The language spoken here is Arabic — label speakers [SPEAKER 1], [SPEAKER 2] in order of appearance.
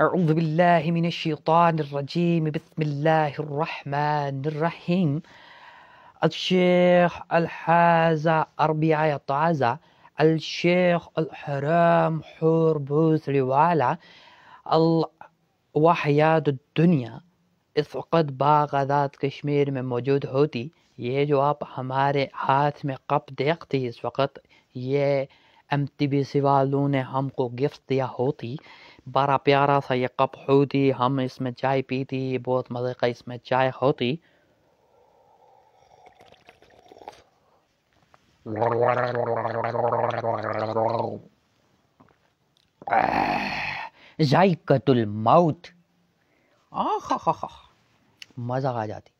[SPEAKER 1] أعوذ بالله من الشيطان الرجيم بسم الله الرحمن الرحيم الشيخ الحازة أربيع طازة الشيخ الحرام حربوس روالة وحياة الدنيا इस باغ ذات كشمير من موجود होती ये جواب आप हमारे हाथ में कप देखते ایم ٹی بی سی نے ہم کو گفٹ دیا ہوتی بڑا پیارا سا یہ کپ ہوتی ہم اس میں چائے پیتی بہت مزے کا اس میں چائے ہوتی
[SPEAKER 2] ذائقت الموت
[SPEAKER 3] آخ آخ آخ
[SPEAKER 2] مزہ آ جاتی